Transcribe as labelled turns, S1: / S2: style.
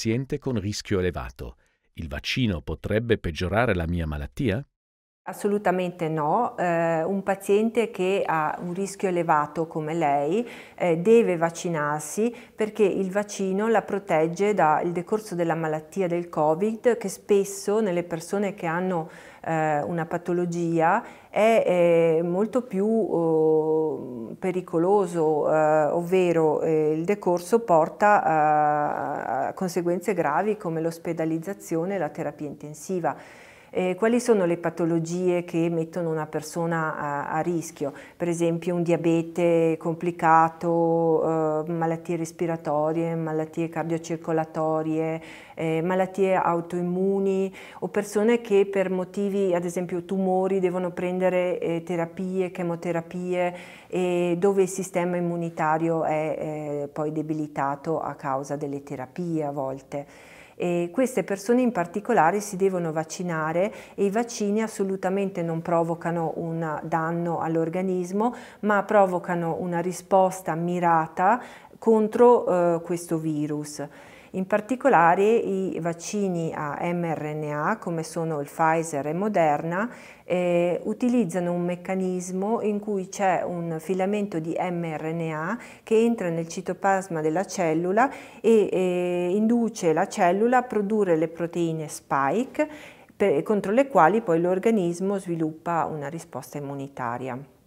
S1: paziente con rischio elevato. Il vaccino potrebbe peggiorare la mia malattia? Assolutamente no, eh, un paziente che ha un rischio elevato come lei eh, deve vaccinarsi perché il vaccino la protegge dal decorso della malattia del Covid che spesso nelle persone che hanno eh, una patologia è molto più oh, pericoloso, eh, ovvero eh, il decorso porta a conseguenze gravi come l'ospedalizzazione e la terapia intensiva. Eh, quali sono le patologie che mettono una persona a, a rischio? Per esempio un diabete complicato, eh, malattie respiratorie, malattie cardiocircolatorie, eh, malattie autoimmuni o persone che per motivi, ad esempio tumori, devono prendere eh, terapie, chemoterapie dove il sistema immunitario è eh, poi debilitato a causa delle terapie a volte. E queste persone in particolare si devono vaccinare e i vaccini assolutamente non provocano un danno all'organismo, ma provocano una risposta mirata contro eh, questo virus in particolare i vaccini a mRNA come sono il Pfizer e Moderna eh, utilizzano un meccanismo in cui c'è un filamento di mRNA che entra nel citoplasma della cellula e eh, induce la cellula a produrre le proteine spike per, contro le quali poi l'organismo sviluppa una risposta immunitaria.